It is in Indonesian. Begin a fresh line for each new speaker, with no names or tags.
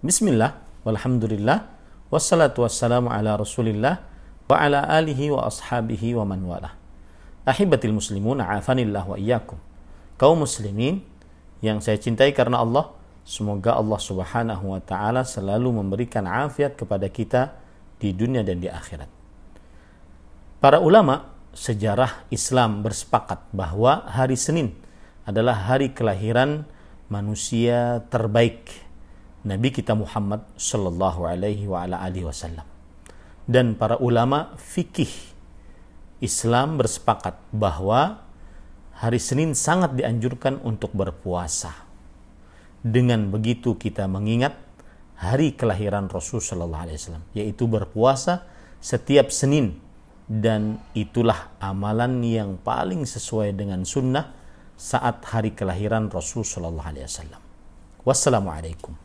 Bismillah, walhamdulillah, wassalatu wassalamu ala rasulillah, wa ala alihi wa ashabihi wa man wala. Ahibatil muslimun, a'afanillah wa iyakum. Kau muslimin yang saya cintai karena Allah, semoga Allah subhanahu wa ta'ala selalu memberikan afiat kepada kita di dunia dan di akhirat. Para ulama sejarah Islam bersepakat bahwa hari Senin adalah hari kelahiran manusia terbaik Nabi kita Muhammad Shallallahu Alaihi wa ala alihi Wasallam. Dan para ulama fikih Islam bersepakat bahwa hari Senin sangat dianjurkan untuk berpuasa. Dengan begitu kita mengingat hari kelahiran Rasul Shallallahu Alaihi Wasallam, yaitu berpuasa setiap Senin dan itulah amalan yang paling sesuai dengan sunnah saat hari kelahiran Rasul Shallallahu Alaihi Wasallam. Wassalamualaikum.